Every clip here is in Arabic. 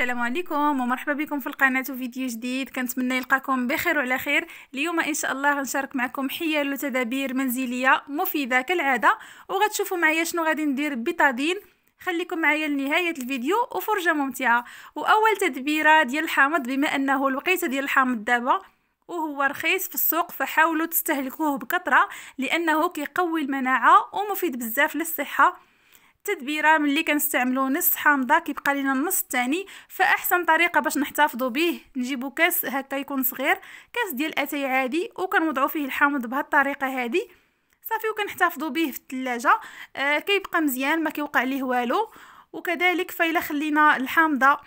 السلام عليكم ومرحبا بكم في القناه وفيديو جديد كنتمنى يلقاكم بخير وعلى خير اليوم ان شاء الله غنشارك معكم حيل وتدابير منزليه مفيده كالعاده وغتشوفوا معايا شنو غادي ندير بطادين خليكم معايا لنهايه الفيديو وفرجه ممتعه واول تدبيره ديال الحامض بما انه الوقيته ديال الحامض دابا وهو رخيص في السوق فحاولوا تستهلكوه بكثره لانه كيقوي المناعه ومفيد بزاف للصحه التدبيره ملي كنستعملو نص حامضه كيبقى لينا النص الثاني فاحسن طريقه باش نحتفظوا به نجيبو كاس هكا يكون صغير كاس ديال اتاي عادي وكنوضعو فيه الحامض بهاد الطريقه هذه صافي وكنحتفظوا به في الثلاجه آه كيبقى مزيان ما كيوقع ليه والو وكذلك فإلا خلينا الحامضه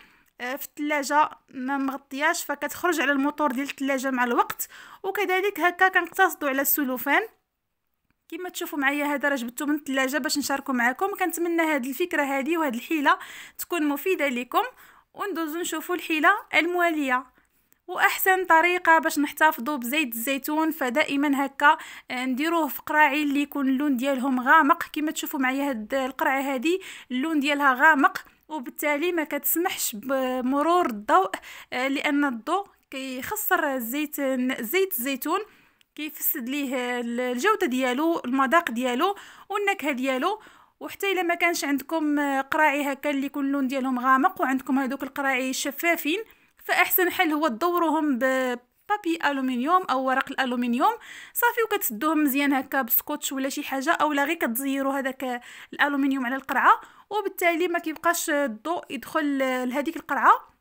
آه، في الثلاجه ما مغطياش فكتخرج على الموتور ديال الثلاجه مع الوقت وكذلك هكا كنقتصدوا على السلوفان كما تشوفوا معايا هذا راه جبته من الثلاجه باش نشاركو معكم كنتمنى هذه الفكره هذه وهذه الحيله تكون مفيده لكم وندوزو نشوفوا الحيله المواليه واحسن طريقه باش نحتفظوا بزيت الزيتون فدائما هكا آه، نديروه في قراعي اللي يكون اللون ديالهم غامق كما تشوفوا معايا هاد القرعه هذه اللون ديالها غامق وبالتالي ما كتسمحش بمرور الضوء آه، لان الضوء كيخسر الزيت زيت الزيتون كيفسد ليه الجوده ديالو المذاق ديالو والنكهه ديالو وحتى الا ما كانش عندكم قراعي هكا اللي يكون اللون ديالهم غامق وعندكم هذوك القراعي شفافين فاحسن حل هو تدوروهم بابي الومنيوم او ورق الالومنيوم صافي وكتسدوهم مزيان هكا بسكوتش ولا شي حاجه اولا غير كتزيروا هذاك الالومنيوم على القرعه وبالتالي ما كيبقاش الضوء يدخل لهذيك القرعه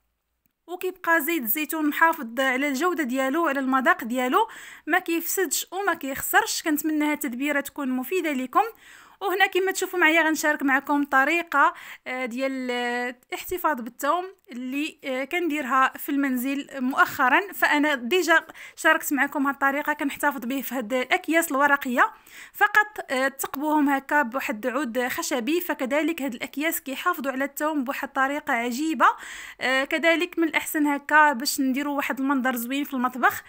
وكيبقى زيت الزيتون محافظ على الجوده ديالو على المذاق ديالو ما كيفسدش وما كيخسرش كنتمنى هاد التدبيره تكون مفيده لكم وهنا كما تشوفوا معايا غنشارك معكم طريقه آه، ديال الاحتفاظ آه، بالثوم اللي آه، كنديرها في المنزل مؤخرا فانا ديجا شاركت معكم هاد الطريقه كنحتفظ به في هاد الاكياس الورقيه فقط آه، تقبوهم هكا بواحد عود خشبي فكذلك هاد الاكياس كيحافظوا على التوم بواحد الطريقه عجيبه آه، كذلك من الاحسن هكا باش نديروا واحد المنظر زوين في المطبخ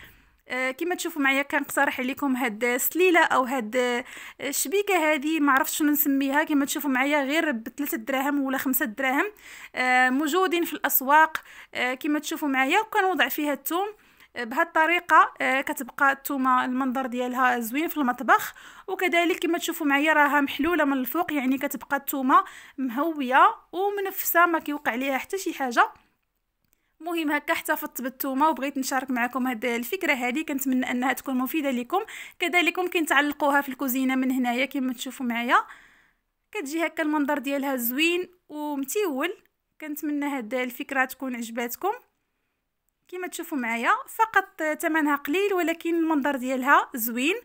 آه، كما تشوفوا معايا كنقترح عليكم هاد السليله او هاد الشبيكه آه، هذه ما عرفتش شنو نسميها كما تشوفوا معايا غير ب 3 دراهم ولا 5 دراهم آه، موجودين في الاسواق كما تشوفوا معايا وكنوضع فيها الثوم بهاد الطريقه كتبقى الثومه المنظر ديالها زوين في المطبخ وكذلك كما تشوفوا معايا راها محلوله من الفوق يعني كتبقى الثومه مهويه ومنفسه ما كيوقع ليها حتى شي حاجه المهم هكا احتفظت بالثومه وبغيت نشارك معكم هاد الفكره هذه كنتمنى انها تكون مفيده لكم كذلك ممكن تعلقوها في الكوزينه من هنايا كما تشوفوا معايا كتجي هكا المنظر ديالها زوين ومتيول كنتمنى هاد الفكره تكون عجباتكم كما تشوفوا معايا فقط ثمنها قليل ولكن المنظر ديالها زوين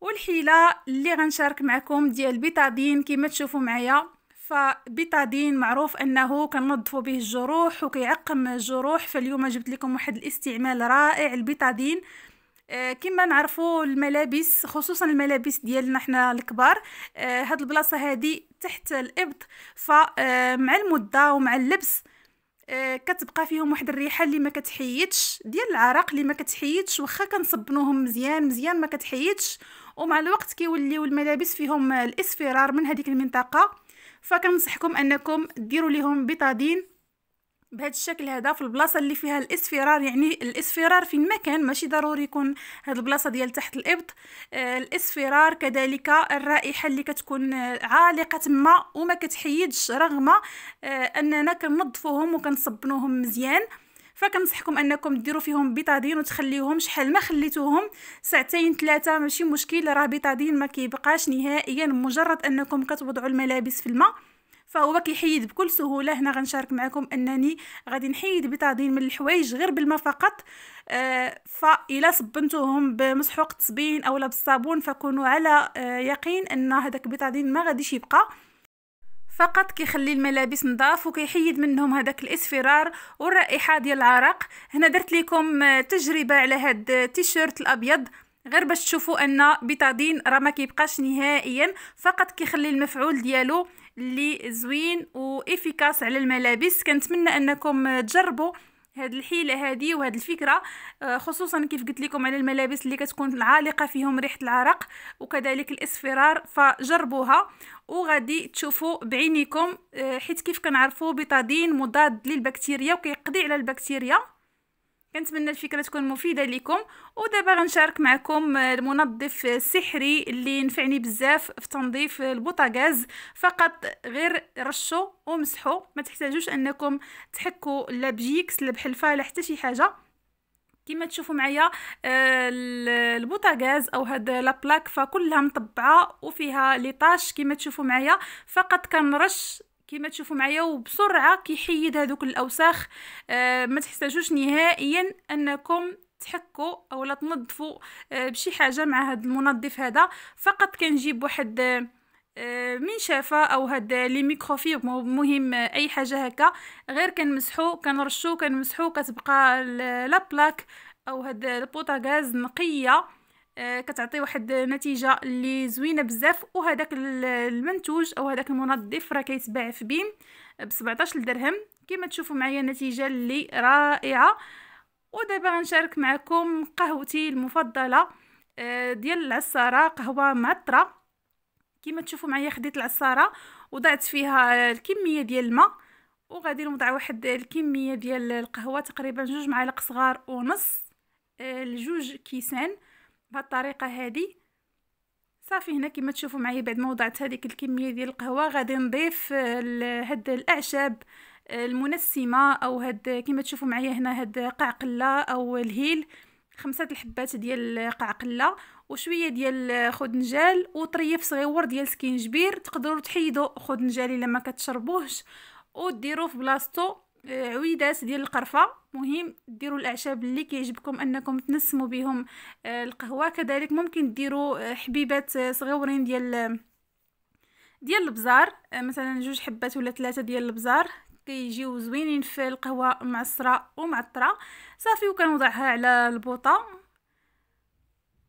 والحيله اللي غنشارك معكم ديال بيتادين كما تشوفوا معايا فبيتادين معروف انه كننظفوا به الجروح وكيعقم الجروح فاليوم جبت لكم واحد الاستعمال رائع البيتادين آه، كما نعرفوا الملابس خصوصا الملابس ديالنا حنا الكبار آه، هاد البلاصه هادي تحت الابط فمع المده ومع اللبس آه، كتبقى فيهم واحد الريحه اللي ما كتحيدش ديال العرق اللي ما كتحيدش واخا كنصبنوهم مزيان مزيان ما كتحيدش ومع الوقت كيوليو الملابس فيهم الاصفرار من هذيك المنطقه فكنصحكم انكم ديروا ليهم بيطادين بهذا الشكل هذا في البلاصه اللي فيها الاصفرار يعني الاصفرار في المكان كان ماشي ضروري يكون هاد البلاصه ديال تحت الابط آه الاصفرار كذلك الرائحه اللي كتكون عالقه تما وما كتحيدش رغم آه اننا كنظفوهم وكنصبنوهم مزيان فكنصحكم انكم ديروا فيهم بيتادين وتخليوهم شحال ما خليتوهم ساعتين ثلاثه ماشي مشكل راه بيتادين ما كيبقاش نهائيا مجرد انكم كتوضعوا الملابس في الماء فهو كيحيد بكل سهوله هنا غنشارك معكم انني غادي نحيد بيتادين من الحوايج غير بالماء فقط آه فإلا صبنتوهم بمسحوق التصبين اولا بالصابون فكونوا على آه يقين ان هذاك بيطادين ما غاديش يبقى فقط كيخلي الملابس نظاف وكيحيد منهم هذاك الاصفرار والرائحه ديال العرق هنا درت لكم تجربه على هاد التيشيرت الابيض غير باش تشوفوا ان بيتادين راه ما كيبقاش نهائيا فقط كيخلي المفعول ديالو اللي زوين وافيكاس على الملابس كنتمنى انكم تجربوا هاد الحيله هادي وهاد الفكره آه، خصوصا كيف قلت لكم على الملابس اللي كتكون عالقه فيهم ريحه العرق وكذلك الاصفرار فجربوها وغادي تشوفوا بعينيكم آه، حيت كيف كنعرفوا بيتادين مضاد للبكتيريا وكيقضي على البكتيريا كنتمنى الفكره تكون مفيده لكم ودابا غنشارك معكم المنظف السحري اللي نفعني بزاف في تنظيف البوطاغاز فقط غير رشوا ومسحوا ما تحتاجوش انكم تحكوا لا بجيكس لا بحلفه لا حتى شي حاجه كما تشوفوا معايا آه، البوطاغاز او هاد لابلاك فكلها مطبعه وفيها ليطاش كما تشوفوا معايا فقط كنرش كما تشوفوا معايا وبسرعه كيحيد هذوك الاوساخ آه ما تحتاجوش نهائيا انكم تحكوا اولا تنظفوا آه بشي حاجه مع هذا المنظف هذا فقط كنجيب واحد آه, آه، منشافه او هاد لي ميكروفيب مهم اي حاجه هكا غير كنمسحو كنرشو كنمسحو كتبقى لابلاك او هاد البوطاغاز نقيه آه، كتعطي واحد النتيجه اللي زوينه بزاف وهذاك المنتوج او هذاك المنظف راه كيتباع في بيم ب 17 درهم كما تشوفوا معايا النتيجه اللي رائعه ودابا غنشارك معكم قهوتي المفضله آه، ديال العصاره قهوه معطره كما تشوفوا معايا خديت العصاره وضعت فيها الكميه ديال الماء وغادي نوضع واحد الكميه ديال القهوه تقريبا جوج معالق صغار ونص آه، لجوج كيسان بهذه الطريقه هذه صافي هنا كما تشوفوا معايا بعد ما وضعت هذيك الكميه ديال القهوه غادي نضيف هاد الاعشاب المنسمه او هاد كما تشوفوا معايا هنا هاد قعقله او الهيل خمسة الحبات ديال القعقله وشويه ديال خدنجال وطريف صغيور ديال سكينجبير تقدروا تحيدوا خدنجال الا ما كتشربوهش وديروه في بلاصتو آه، عويدات ديال القرفه مهم ديروا الاعشاب اللي كيعجبكم انكم تنسموا بهم آه، القهوه كذلك ممكن ديروا آه، حبيبات آه، صغيورين ديال ديال البزار مثلا جوج حبات ولا ثلاثه ديال البزار كيجيو زوينين في القهوه معصره ومعطره صافي وكنوضعها على البوطه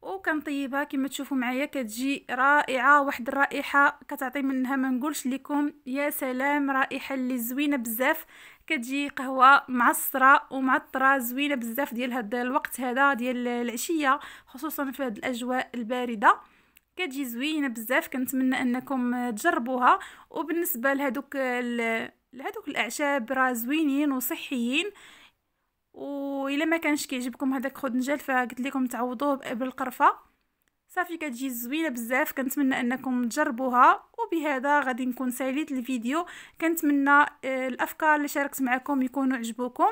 وكنطيبها كما تشوفوا معايا كتجي رائعه واحد الرائحه كتعطي منها ما نقولش لكم يا سلام رائحه اللي زوينه بزاف كتجي قهوه معصره ومعطره زوينه بزاف ديال هذا الوقت هذا ديال العشيه خصوصا في هذه الاجواء البارده كتجي زوينه بزاف كنتمنى انكم تجربوها وبالنسبه لهذوك لهذوك الاعشاب راه زوينين وصحيين والا ما كانش كيعجبكم هذاك نجال فقلت لكم تعوضوه بالقرفه صافي كتجي زوينه بزاف كنتمنى انكم تجربوها وبهذا غادي نكون ساليت الفيديو كنتمنى آه، الافكار اللي شاركت معكم يكونوا عجبوكم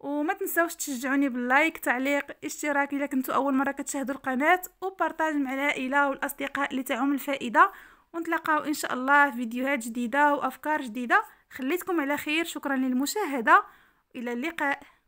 وما تنساوش تشجعوني باللايك تعليق اشتراك الا كنتو اول مره كتشاهدوا القناه وبارطاج مع العائله والاصدقاء اللي تعم الفائده ونتلاقاو ان شاء الله في فيديوهات جديده وافكار جديده خليتكم على خير شكرا للمشاهده الى اللقاء